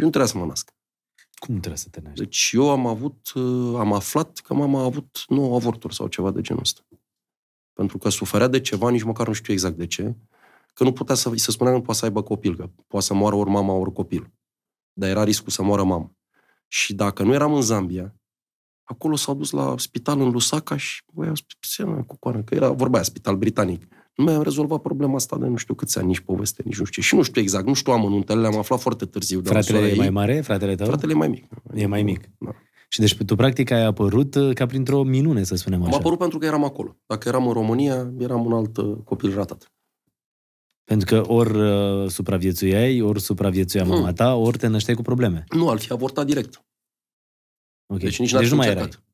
Eu nu trebuia să mă nasc. Cum trebuie să te naști? Deci eu am avut, uh, am aflat că mama a avut 9 avorturi sau ceva de genul ăsta. Pentru că suferea de ceva, nici măcar nu știu exact de ce, că nu putea să, să spunea că nu poate să aibă copil, că poate să moară ori mama, ori copil. Dar era riscul să moară mama. Și dacă nu eram în Zambia, acolo s-au dus la spital în Lusaka și băi, au spus, cu coană, că era vorba aia, spital britanic nu mai am rezolvat problema asta de nu știu câți ani, nici poveste, nici nu știu Și nu știu exact, nu știu amănuntele, le-am aflat foarte târziu. fratele e mai mare? Fratele tău? Fratele e mai mic. E mai mic. Da. Și deci tu practic ai apărut uh, ca printr-o minune, să spunem așa. Am apărut pentru că eram acolo. Dacă eram în România, eram un alt uh, copil ratat. Pentru că ori uh, supraviețuiai, ori supraviețuia mama hmm. ta, ori te nășteai cu probleme. Nu, ar fi avortat direct. Okay. Deci nici deci nu mai încercat. Erai.